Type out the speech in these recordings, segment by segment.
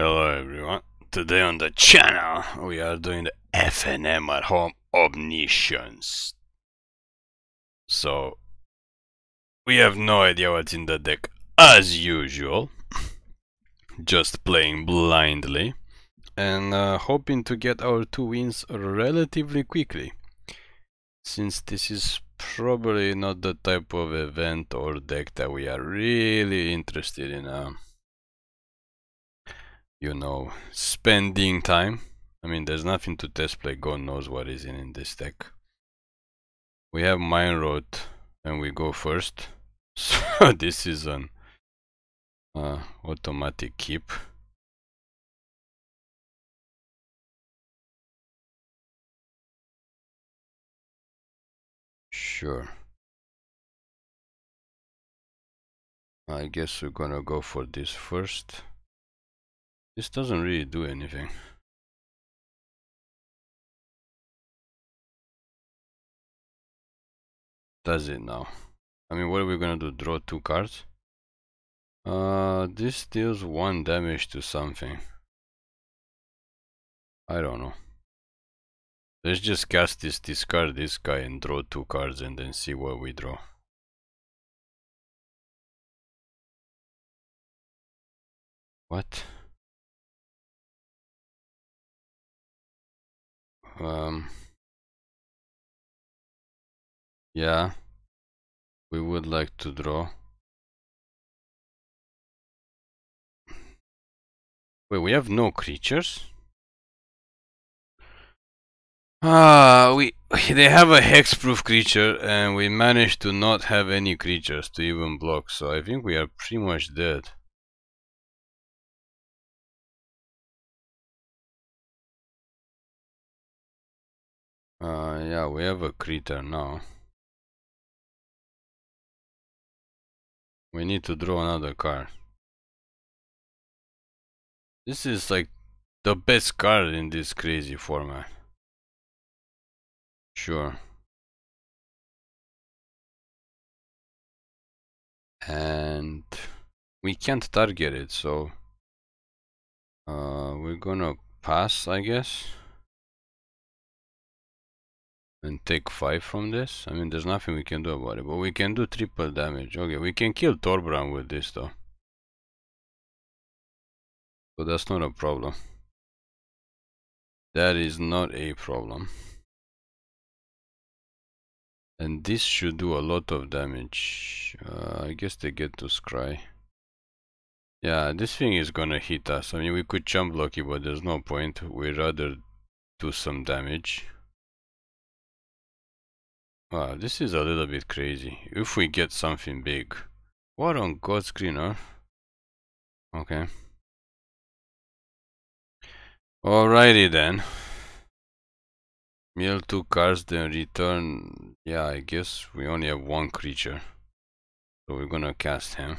Hello everyone. Today on the channel we are doing the FNM at home omniscience. So we have no idea what's in the deck as usual. Just playing blindly and uh, hoping to get our two wins relatively quickly. Since this is probably not the type of event or deck that we are really interested in. Uh, you know, spending time. I mean, there's nothing to test play. God knows what is in, in this deck. We have Mine Road and we go first. So this is an uh, automatic keep. Sure. I guess we're gonna go for this first. This doesn't really do anything. Does it now? I mean, what are we gonna do? Draw two cards? Uh, this deals one damage to something. I don't know. Let's just cast this, discard this guy and draw two cards and then see what we draw. What? um, yeah, we would like to draw. Wait, we have no creatures? Ah, we they have a hexproof creature and we managed to not have any creatures to even block, so I think we are pretty much dead. Uh, yeah, we have a critter now. We need to draw another card. This is like the best card in this crazy format. Sure. And we can't target it, so uh, we're gonna pass, I guess and take 5 from this? I mean, there's nothing we can do about it, but we can do triple damage. Okay, we can kill Torbran with this though. But that's not a problem. That is not a problem. And this should do a lot of damage. Uh, I guess they get to Scry. Yeah, this thing is gonna hit us. I mean, we could jump lucky, but there's no point. we rather do some damage. Wow, ah, this is a little bit crazy. If we get something big. What on God's green earth? Okay. Alrighty then. Mill two cards, then return... Yeah, I guess we only have one creature. So we're gonna cast him.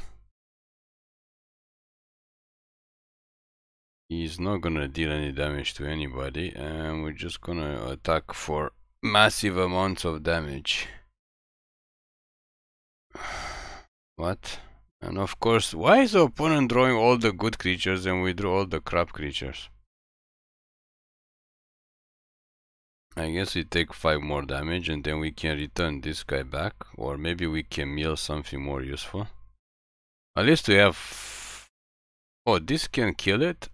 He's not gonna deal any damage to anybody, and we're just gonna attack for massive amounts of damage. What? And of course, why is the opponent drawing all the good creatures and we draw all the crap creatures? I guess we take 5 more damage and then we can return this guy back or maybe we can mill something more useful. At least we have... Oh, this can kill it?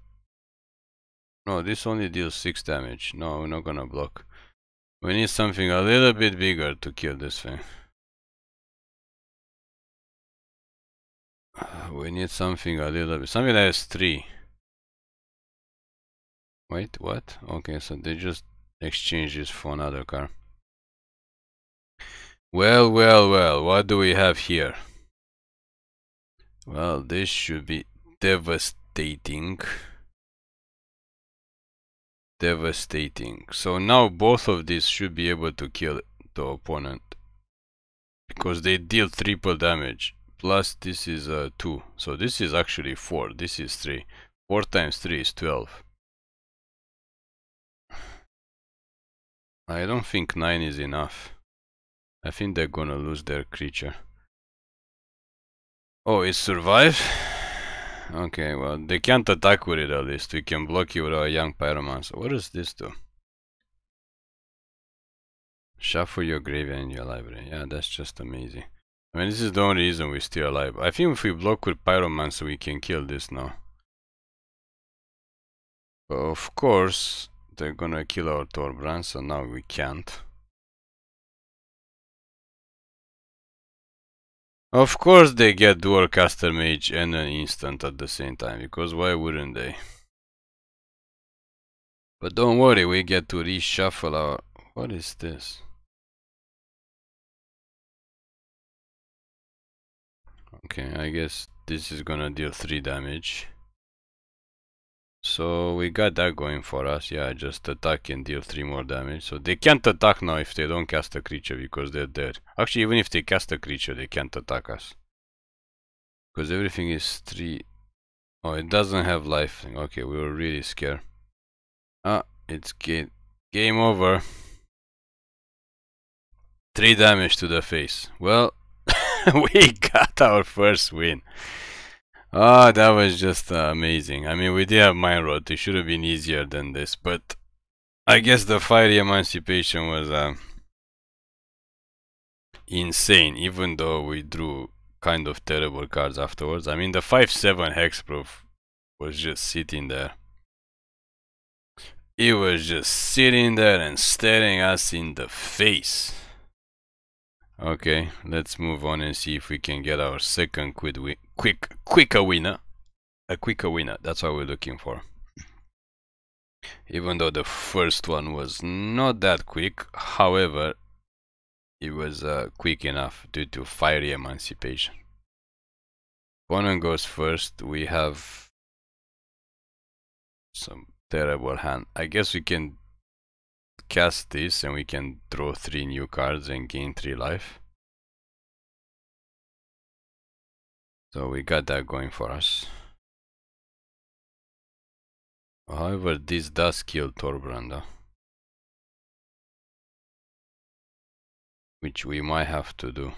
No, this only deals 6 damage. No, we're not gonna block. We need something a little bit bigger to kill this thing. We need something a little bit, something that has three. Wait, what? Okay, so they just exchange this for another car. Well, well, well, what do we have here? Well, this should be devastating. Devastating. So now both of these should be able to kill the opponent. Because they deal triple damage. Plus this is uh, 2. So this is actually 4. This is 3. 4 times 3 is 12. I don't think 9 is enough. I think they're gonna lose their creature. Oh, it survived? Okay, well, they can't attack with it at least. We can block you with our young pyromancer. What does this do? Shuffle your graveyard in your library. Yeah, that's just amazing. I mean, this is the only reason we're still alive. I think if we block with pyromancer, we can kill this now. of course, they're gonna kill our Torbran, so now we can't. Of course they get dual caster mage and an instant at the same time, because why wouldn't they? But don't worry, we get to reshuffle our... What is this? Okay, I guess this is gonna deal 3 damage. So we got that going for us. Yeah, just attack and deal 3 more damage. So they can't attack now if they don't cast a creature because they're dead. Actually, even if they cast a creature, they can't attack us. Because everything is 3... Oh, it doesn't have life. Okay, we were really scared. Ah, it's ga game over. 3 damage to the face. Well, we got our first win. Ah, that was just uh, amazing. I mean, we did have mine road. It should have been easier than this, but I guess the fiery emancipation was uh, insane, even though we drew kind of terrible cards afterwards. I mean, the 5-7 hexproof was just sitting there. It was just sitting there and staring us in the face. Okay, let's move on and see if we can get our second quid quick quicker winner a quicker winner that's what we're looking for even though the first one was not that quick however it was uh, quick enough due to fiery emancipation Bonan goes first we have some terrible hand I guess we can cast this and we can draw three new cards and gain three life So we got that going for us. However, this does kill Torbranda. Which we might have to do.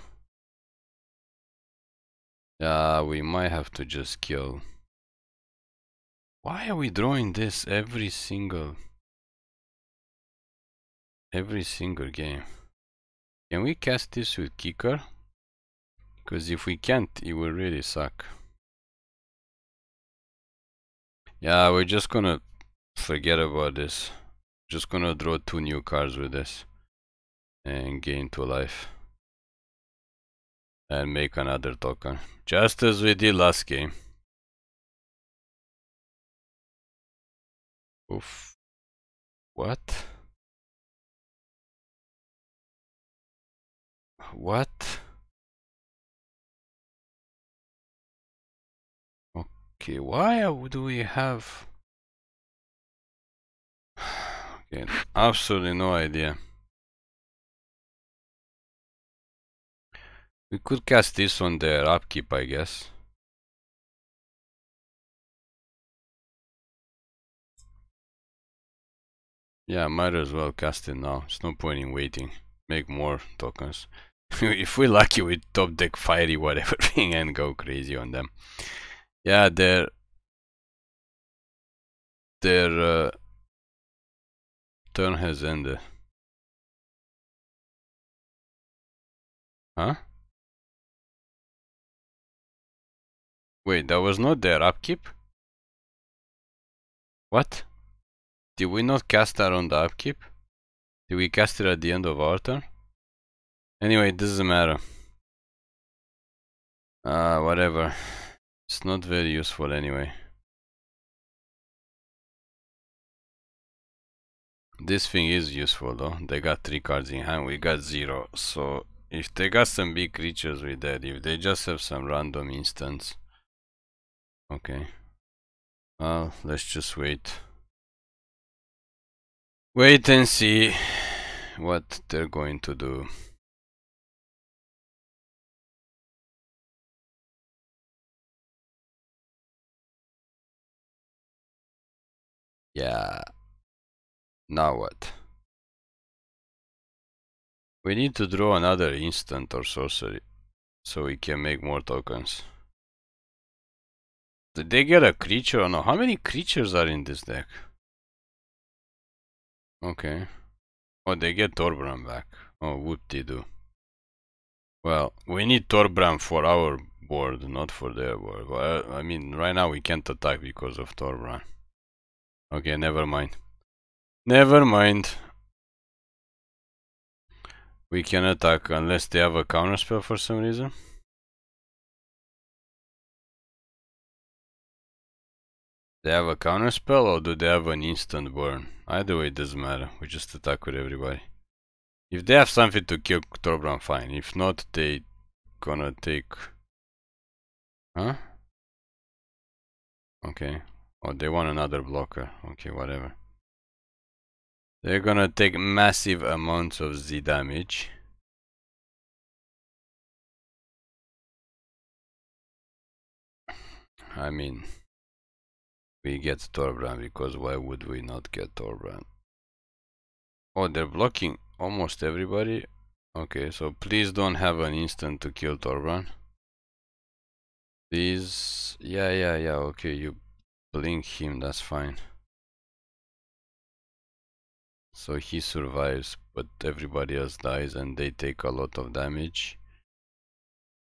Uh, we might have to just kill. Why are we drawing this every single... Every single game? Can we cast this with Kicker? Because if we can't, it will really suck. Yeah, we're just gonna forget about this. Just gonna draw two new cards with this. And gain two life. And make another token. Just as we did last game. Oof. What? What? Okay, why do we have... okay, absolutely no idea. We could cast this on their upkeep, I guess. Yeah, might as well cast it now. It's no point in waiting. Make more tokens. if we're lucky, we top deck fiery whatever thing and go crazy on them. Yeah, they're their uh, turn has ended. Huh? Wait, that was not their upkeep? What? Did we not cast that on the upkeep? Did we cast it at the end of our turn? Anyway, it doesn't matter. Uh, whatever. It's not very useful anyway. This thing is useful though. They got 3 cards in hand, we got 0. So if they got some big creatures with that, if they just have some random instance. Okay. Well, let's just wait. Wait and see what they're going to do. Yeah. Now what? We need to draw another instant or sorcery so we can make more tokens. Did they get a creature or no? How many creatures are in this deck? Okay. Oh, they get Torbram back. Oh, whoop de do Well, we need Torbram for our board, not for their board. Well, I mean, right now we can't attack because of Torbram. Okay, never mind. Never mind. We can attack unless they have a counter spell for some reason. They have a counter spell or do they have an instant burn? Either way it doesn't matter. We just attack with everybody. If they have something to kill Torbran, fine. If not, they gonna take... Huh? Okay, Oh, they want another blocker. Okay, whatever. They're gonna take massive amounts of Z damage. I mean, we get Torbran because why would we not get Torbran? Oh, they're blocking almost everybody. Okay, so please don't have an instant to kill Torbran. Please, yeah, yeah, yeah, okay, you blink him, that's fine. So he survives, but everybody else dies and they take a lot of damage.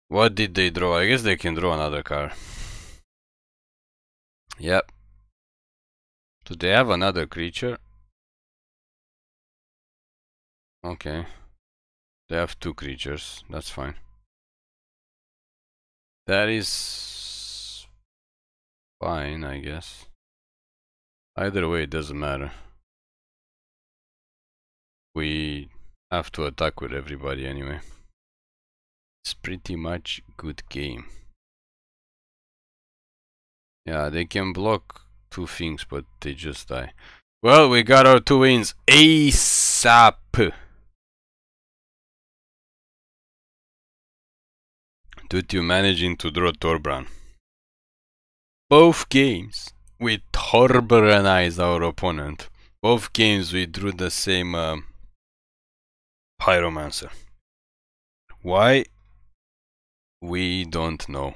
What did they draw? I guess they can draw another car. Yep. Do they have another creature? Okay. They have two creatures, that's fine. That is fine, I guess. Either way, it doesn't matter. We have to attack with everybody anyway. It's pretty much good game. Yeah, they can block two things, but they just die. Well, we got our two wins. ASAP! Due to managing to draw Torbran both games we Torberanized our opponent. Both games we drew the same uh, Pyromancer. Why? We don't know.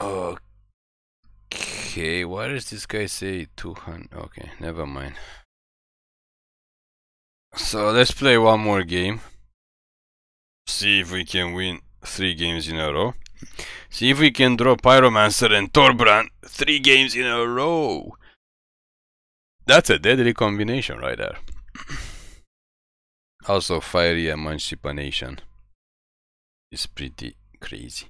Okay, what does this guy say 200? Okay, never mind. So let's play one more game. See if we can win three games in a row. See if we can draw Pyromancer and Torbran three games in a row. That's a deadly combination right there. also, Fiery Emancipation is pretty crazy.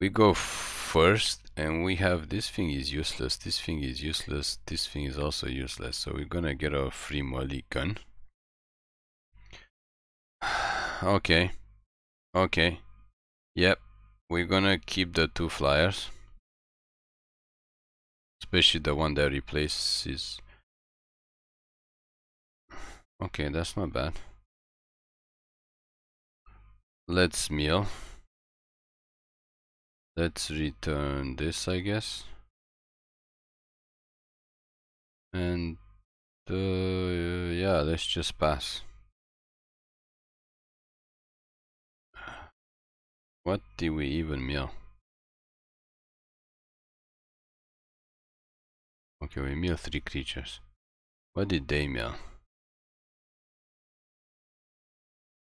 We go first and we have this thing is useless, this thing is useless, this thing is also useless. So we're gonna get our free mulligan. okay. Okay. Yep. We're gonna keep the two flyers. Especially the one that replaces... Okay, that's not bad. Let's meal. Let's return this, I guess. And uh, yeah, let's just pass. What do we even mill? Okay, we mill three creatures. What did they mill?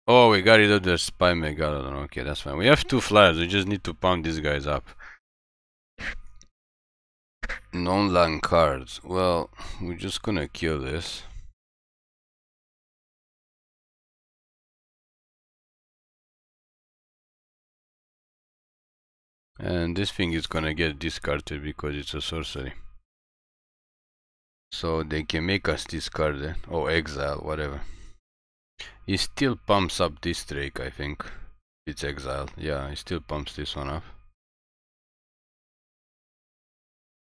Oh, we got rid of the spy megalodon. Okay, that's fine. We have two flyers. We just need to pound these guys up. Non-land cards. Well, we're just gonna kill this. and this thing is gonna get discarded because it's a sorcery so they can make us discard it eh? or exile whatever it still pumps up this drake i think it's exiled yeah it still pumps this one up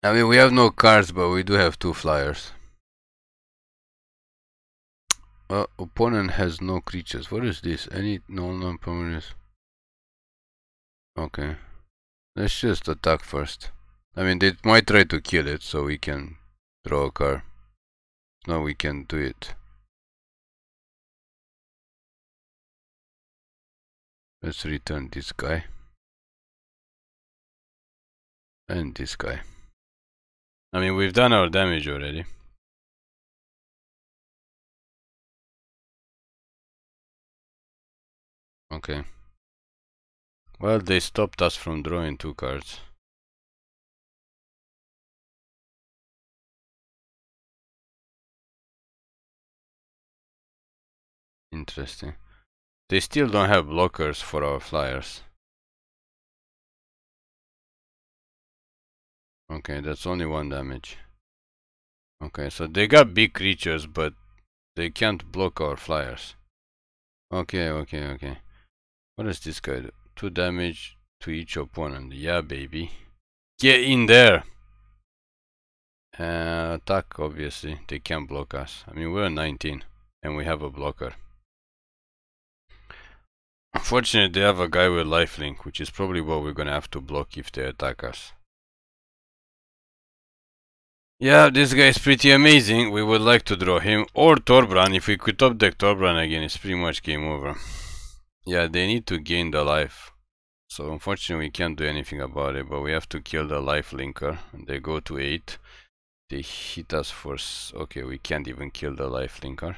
i mean we have no cards but we do have two flyers uh, opponent has no creatures what is this any no non-permanent okay Let's just attack first. I mean, they might try to kill it, so we can draw a car. Now we can do it. Let's return this guy. And this guy. I mean, we've done our damage already. Okay. Well, they stopped us from drawing two cards. Interesting. They still don't have blockers for our flyers. Okay, that's only one damage. Okay, so they got big creatures, but they can't block our flyers. Okay, okay, okay. What does this guy do? 2 damage to each opponent. Yeah, baby. Get in there! Uh, attack, obviously. They can't block us. I mean, we're 19 and we have a blocker. Unfortunately, they have a guy with lifelink, which is probably what we're gonna have to block if they attack us. Yeah, this guy is pretty amazing. We would like to draw him or Torbran. If we could top deck Torbran again, it's pretty much game over. Yeah, they need to gain the life. So unfortunately we can't do anything about it, but we have to kill the life linker. They go to 8. They hit us for... Okay, we can't even kill the life linker.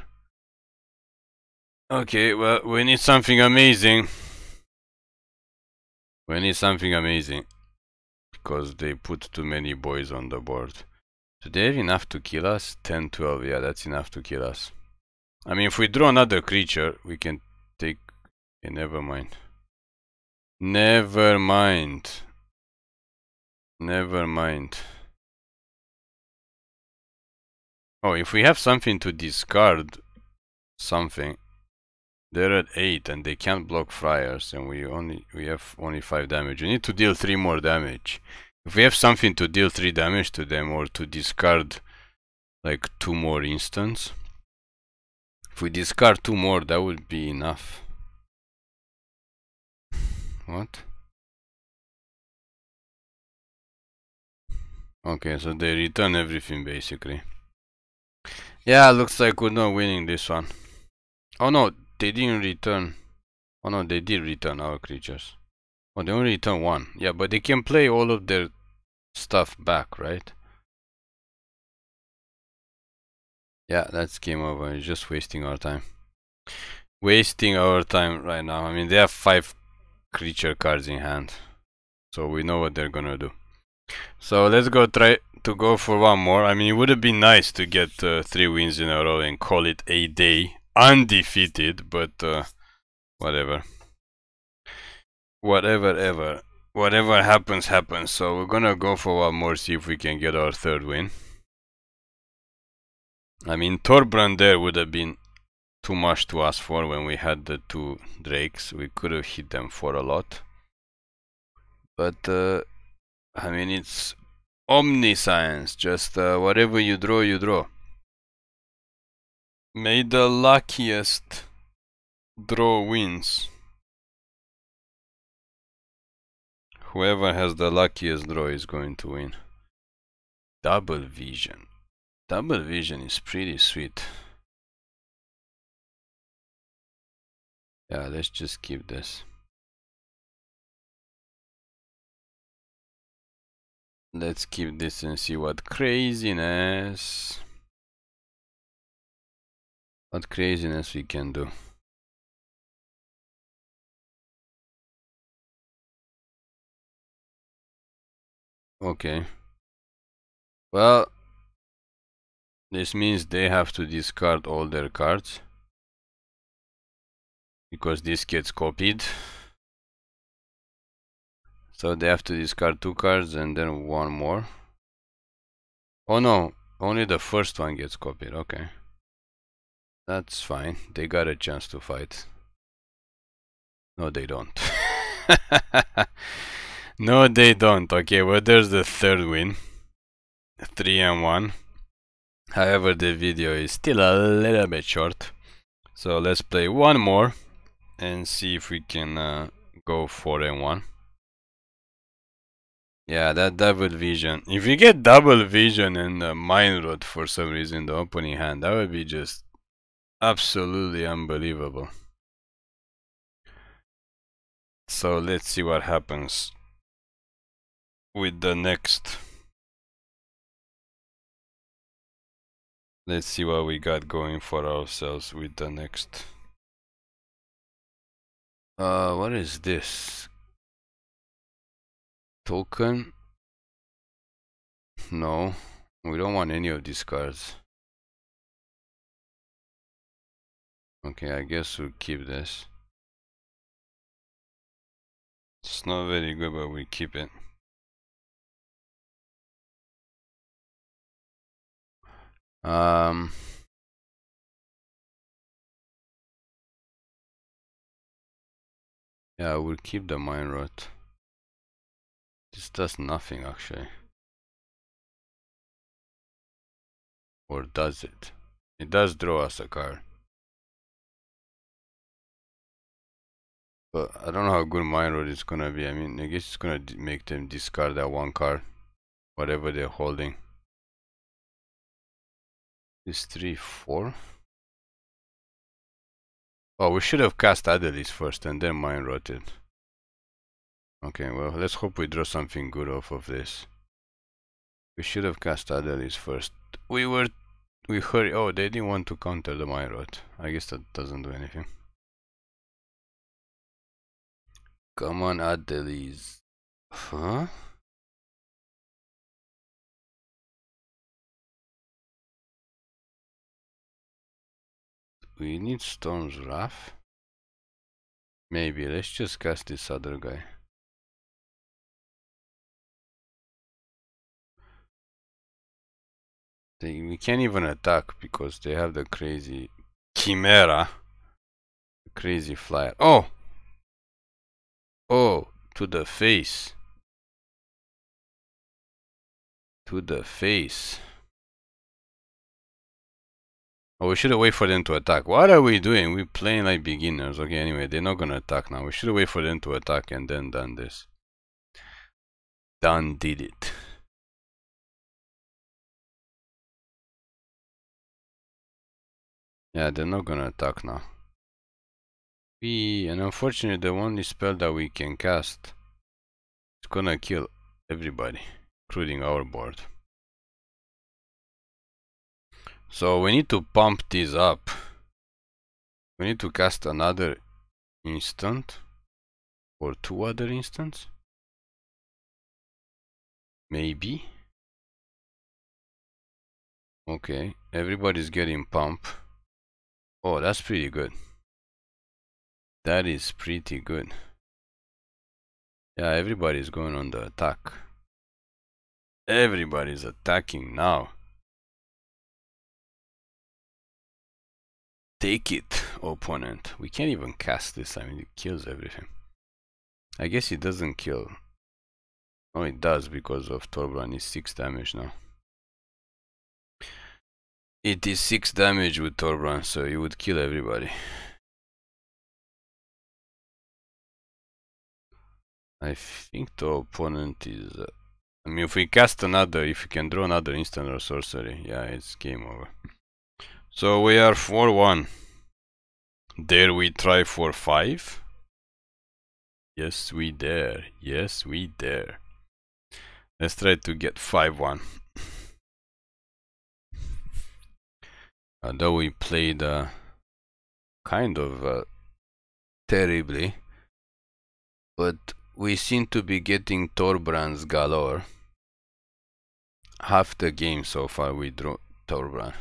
Okay, well, we need something amazing. We need something amazing. Because they put too many boys on the board. Do they have enough to kill us? 10, 12, yeah, that's enough to kill us. I mean, if we draw another creature, we can take... Okay, never mind. Never mind. Never mind. Oh, if we have something to discard, something. They're at 8 and they can't block friars and we only we have only 5 damage. We need to deal 3 more damage. If we have something to deal 3 damage to them or to discard like 2 more instants. If we discard 2 more that would be enough. What? Okay, so they return everything basically. Yeah, looks like we're not winning this one. Oh no, they didn't return. Oh no, they did return our creatures. Oh, they only return one. Yeah, but they can play all of their stuff back, right? Yeah, that's game over. It's just wasting our time. Wasting our time right now. I mean, they have five creature cards in hand. So we know what they're gonna do. So let's go try to go for one more. I mean, it would have been nice to get uh, three wins in a row and call it a day. Undefeated, but uh, whatever. Whatever, ever. Whatever happens, happens. So we're gonna go for one more, see if we can get our third win. I mean, Torbrand there would have been too much to ask for when we had the two drakes. We could have hit them for a lot. But, uh, I mean, it's omniscience. Just uh, whatever you draw, you draw. May the luckiest draw wins. Whoever has the luckiest draw is going to win. Double vision. Double vision is pretty sweet. Yeah, let's just keep this. Let's keep this and see what craziness. What craziness we can do. Okay. Well, this means they have to discard all their cards because this gets copied so they have to discard two cards and then one more oh no only the first one gets copied okay that's fine they got a chance to fight no they don't no they don't okay well there's the third win three and one however the video is still a little bit short so let's play one more and see if we can uh, go for a one. Yeah, that double vision. If we get double vision and the mind rot for some reason, the opening hand, that would be just absolutely unbelievable. So let's see what happens with the next. Let's see what we got going for ourselves with the next. Uh, what is this? Token? No, we don't want any of these cards. Okay, I guess we'll keep this. It's not very good, but we keep it. Um... Yeah, I will keep the mine rot. This does nothing actually. Or does it? It does draw us a card. But I don't know how good mine road is gonna be. I mean, I guess it's gonna make them discard that one card, whatever they're holding. Is three, four. Oh, we should have cast Adelis first and then mine Rotted. Okay, well, let's hope we draw something good off of this. We should have cast Adelis first. We were... We hurry... Oh, they didn't want to counter the mine Rot. I guess that doesn't do anything. Come on, Adelis. Huh? we need stones, Giraffe. Maybe, let's just cast this other guy. They, we can't even attack because they have the crazy Chimera. Crazy flyer. Oh! Oh, to the face. To the face. Oh, we should have waited for them to attack. What are we doing? We're playing like beginners. Okay, anyway, they're not going to attack now. We should have waited for them to attack and then done this. Done did it. Yeah, they're not going to attack now. We, and unfortunately, the only spell that we can cast is going to kill everybody, including our board. So we need to pump this up. We need to cast another instant or two other instants. Maybe. Okay, everybody's getting pump. Oh, that's pretty good. That is pretty good. Yeah, everybody's going on the attack. Everybody's attacking now. Take it, opponent. We can't even cast this. I mean, it kills everything. I guess it doesn't kill. Oh, it does because of Torbran It's 6 damage now. It is 6 damage with Torbran, so it would kill everybody. I think the opponent is... Uh, I mean, if we cast another, if we can draw another instant or sorcery, yeah, it's game over. So we are 4-1. Dare we try for 5? Yes, we dare. Yes, we dare. Let's try to get 5-1. Although we played uh, kind of uh, terribly, but we seem to be getting Torbrands galore. Half the game so far we drew Torbrand.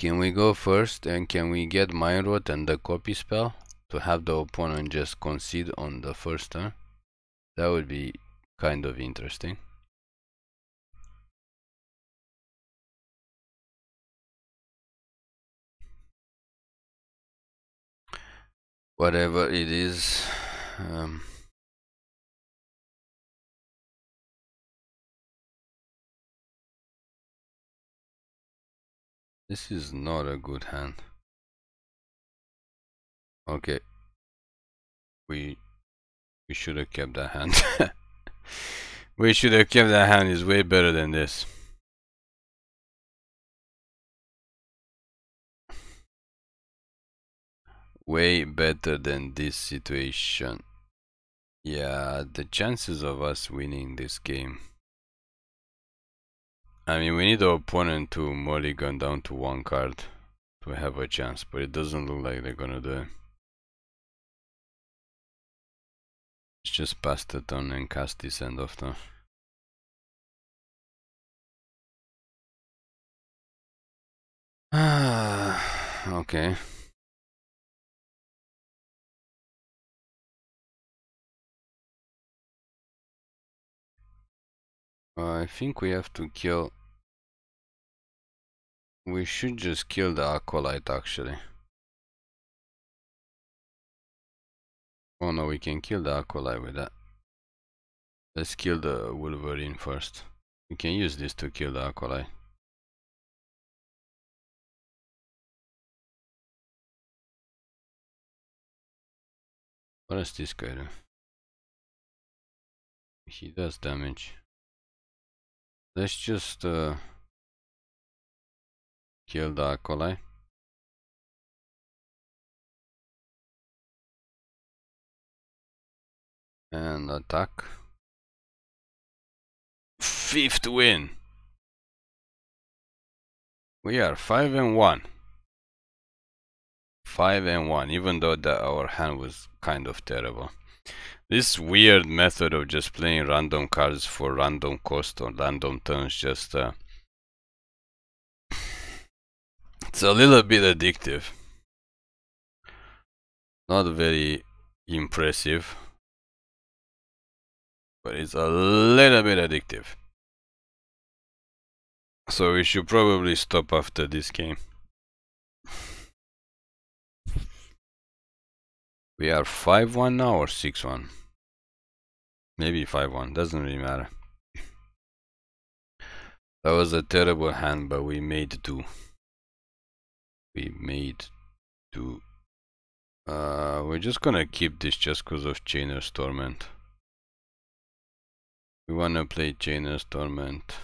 Can we go first and can we get Mind Rot and the copy spell to have the opponent just concede on the first turn? That would be kind of interesting. Whatever it is, um, This is not a good hand. Okay. We we should have kept that hand. we should have kept that hand is way better than this. Way better than this situation. Yeah, the chances of us winning this game I mean, we need the opponent to mulligan down to one card to have a chance, but it doesn't look like they're gonna do it. Let's just pass that on and cast this end off now. Ah, okay. I think we have to kill we should just kill the Aqualite actually. Oh no, we can kill the Aqualite with that. Let's kill the Wolverine first. We can use this to kill the Aqualite. What does this guy do? He does damage. Let's just... Uh kill the acolyte. And attack. Fifth win! We are 5 and 1. 5 and 1, even though the, our hand was kind of terrible. This weird method of just playing random cards for random cost or random turns just uh, it's a little bit addictive. Not very impressive. But it's a little bit addictive. So we should probably stop after this game. we are 5-1 now or 6-1? Maybe 5-1, doesn't really matter. That was a terrible hand, but we made two be made to... Uh, we're just gonna keep this just because of Chainer's Torment. We wanna play Chainer's Torment.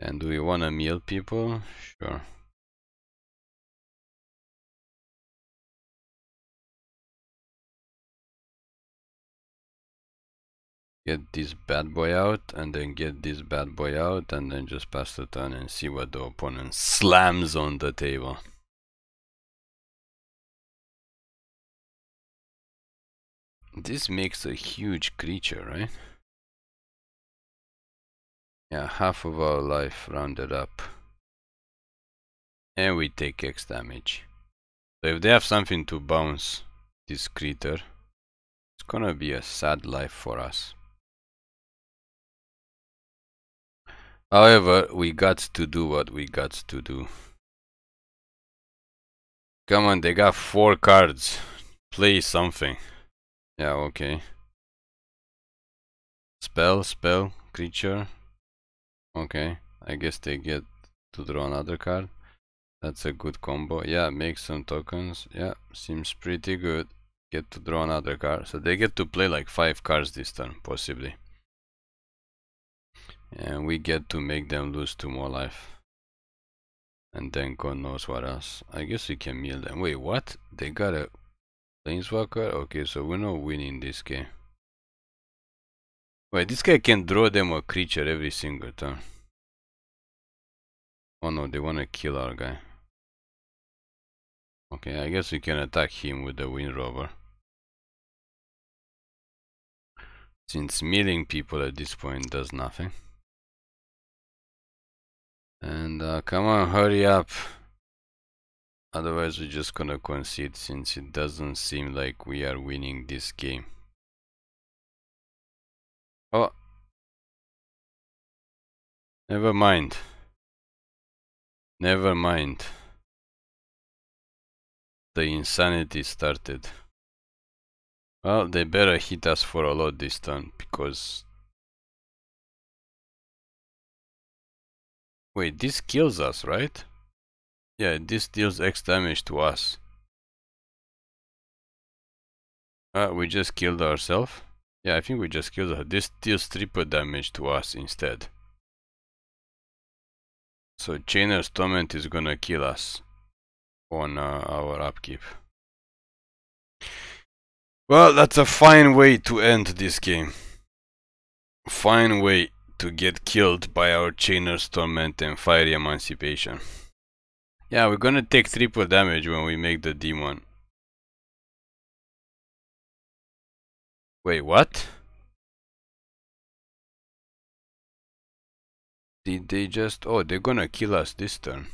And do we wanna meal people? Sure. get this bad boy out and then get this bad boy out and then just pass the turn and see what the opponent slams on the table. This makes a huge creature, right? Yeah, half of our life rounded up. And we take X damage. So if they have something to bounce this creature, it's gonna be a sad life for us. However, we got to do what we got to do. Come on, they got four cards. Play something. Yeah, okay. Spell, spell, creature. Okay, I guess they get to draw another card. That's a good combo. Yeah, make some tokens. Yeah, seems pretty good. Get to draw another card. So they get to play like 5 cards this turn, possibly. And we get to make them lose two more life. And then God knows what else. I guess we can meal them. Wait, what? They got a Planeswalker? Okay, so we're not winning this game. Wait, this guy can draw them a creature every single turn. Oh no, they wanna kill our guy. Okay, I guess we can attack him with the Wind Rover. Since milling people at this point does nothing. And uh, come on, hurry up. Otherwise we're just gonna concede since it doesn't seem like we are winning this game. Oh. Never mind. Never mind. The insanity started. Well, they better hit us for a lot this turn because Wait, this kills us, right? Yeah, this deals X damage to us. Ah, uh, we just killed ourselves? Yeah, I think we just killed her. This deals triple damage to us instead. So Chainer's Torment is gonna kill us on uh, our upkeep. Well, that's a fine way to end this game. Fine way to get killed by our Chainer's Torment and Fiery Emancipation. Yeah, we're gonna take triple damage when we make the demon. Wait, what? Did they just... Oh, they're gonna kill us this turn.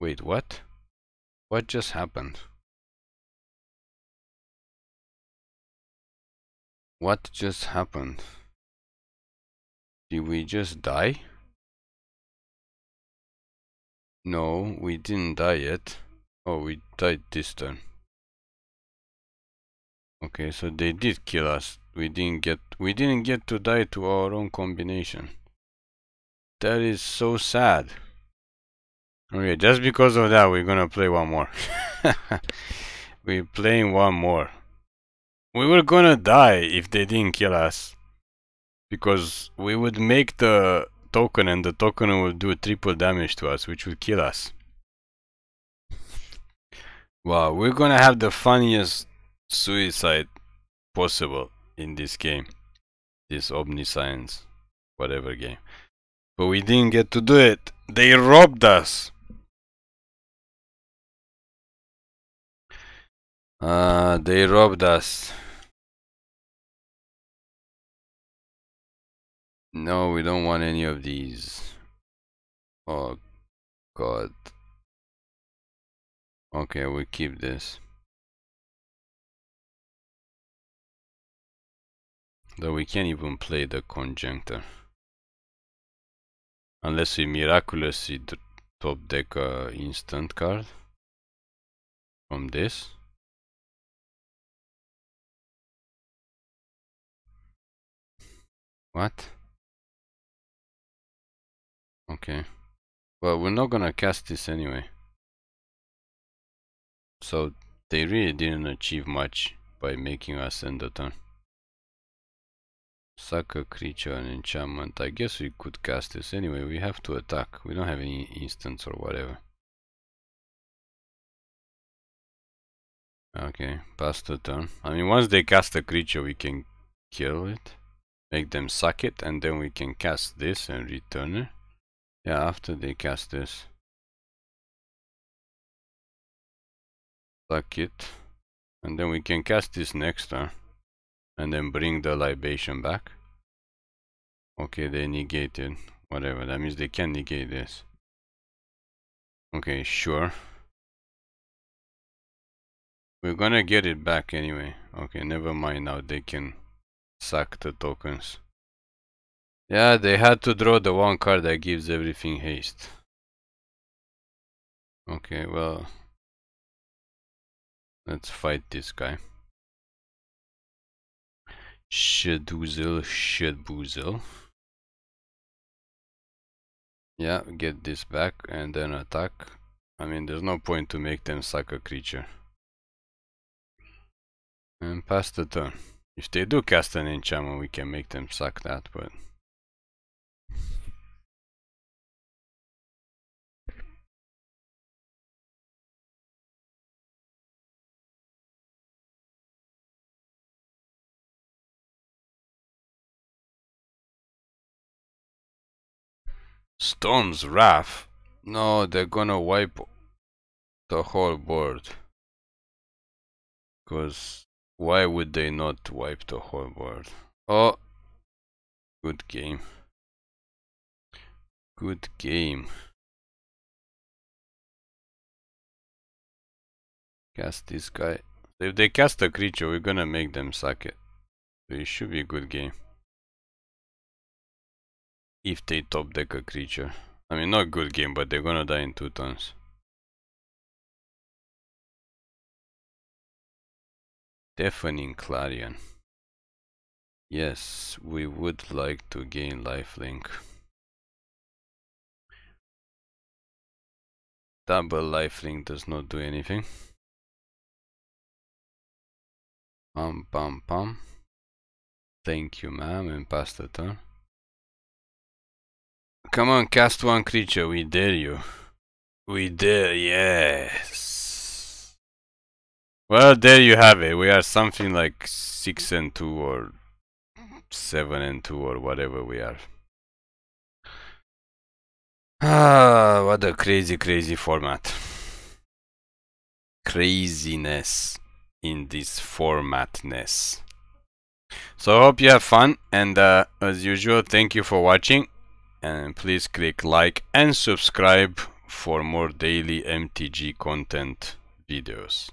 Wait, what? What just happened? What just happened? Did we just die? No, we didn't die yet. Oh, we died this turn. Okay, so they did kill us. We didn't get we didn't get to die to our own combination. That is so sad. Okay, just because of that, we're gonna play one more. we're playing one more. We were gonna die if they didn't kill us. Because we would make the token and the token would do triple damage to us, which would kill us. Wow, we're gonna have the funniest suicide possible in this game. This Omniscience, whatever game. But we didn't get to do it. They robbed us. Uh, they robbed us. No, we don't want any of these. Oh, God. Okay, we keep this. Though we can't even play the conjunctor. Unless we miraculously top deck a instant card from this. What? Okay. Well, we're not gonna cast this anyway. So, they really didn't achieve much by making us end the turn. Suck a creature, and enchantment. I guess we could cast this anyway. We have to attack. We don't have any instants or whatever. Okay, pass the turn. I mean, once they cast a creature, we can kill it. Make them suck it, and then we can cast this and return it. Yeah, after they cast this. Pluck it. And then we can cast this next turn. And then bring the libation back. Okay, they negated. Whatever, that means they can negate this. Okay, sure. We're gonna get it back anyway. Okay, never mind now, they can sack the tokens. Yeah, they had to draw the one card that gives everything haste. Okay, well... Let's fight this guy. Shadoozle, Shadboozle. Yeah, get this back and then attack. I mean, there's no point to make them suck a creature. And pass the turn. If they do cast an enchantment, we can make them suck that, but... Storm's Wrath? No, they're gonna wipe the whole board. Because why would they not wipe the whole board? Oh, good game. Good game. Cast this guy. If they cast a creature, we're gonna make them suck it. So it should be a good game if they top deck a creature. I mean, not good game, but they're gonna die in two turns. Deafening Clarion. Yes, we would like to gain lifelink. Double lifelink does not do anything. Pam pam pam. Thank you ma'am and pass the turn. Come on, cast one creature, we dare you. We dare, yes. Well, there you have it. We are something like 6 and 2 or 7 and 2 or whatever we are. Ah, what a crazy, crazy format. Craziness in this formatness. So I hope you have fun and uh, as usual, thank you for watching and please click like and subscribe for more daily MTG content videos.